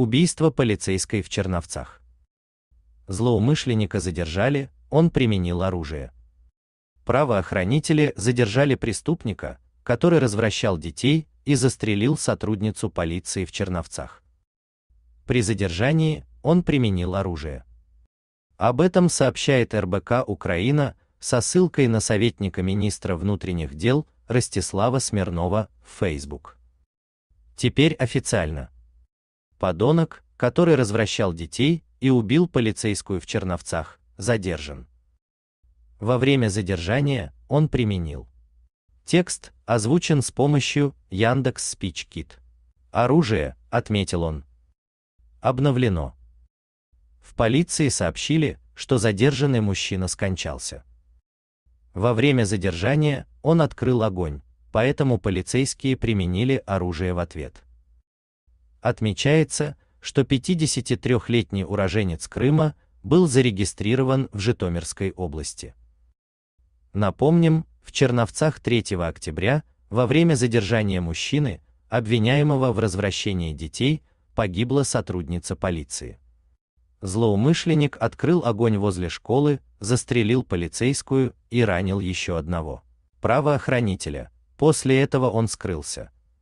Убийство полицейской в Черновцах. Злоумышленника задержали, он применил оружие. Правоохранители задержали преступника, который развращал детей и застрелил сотрудницу полиции в Черновцах. При задержании он применил оружие. Об этом сообщает РБК Украина со ссылкой на советника министра внутренних дел Ростислава Смирнова в Facebook. Теперь официально Подонок, который развращал детей и убил полицейскую в Черновцах, задержан. Во время задержания он применил. Текст озвучен с помощью Яндекс Спичкит. Оружие, отметил он. Обновлено. В полиции сообщили, что задержанный мужчина скончался. Во время задержания он открыл огонь, поэтому полицейские применили оружие в ответ. Отмечается, что 53-летний уроженец Крыма был зарегистрирован в Житомирской области. Напомним, в Черновцах 3 октября, во время задержания мужчины, обвиняемого в развращении детей, погибла сотрудница полиции. Злоумышленник открыл огонь возле школы, застрелил полицейскую и ранил еще одного правоохранителя. После этого он скрылся